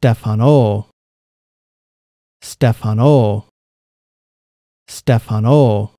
Stefano Stefano Stefano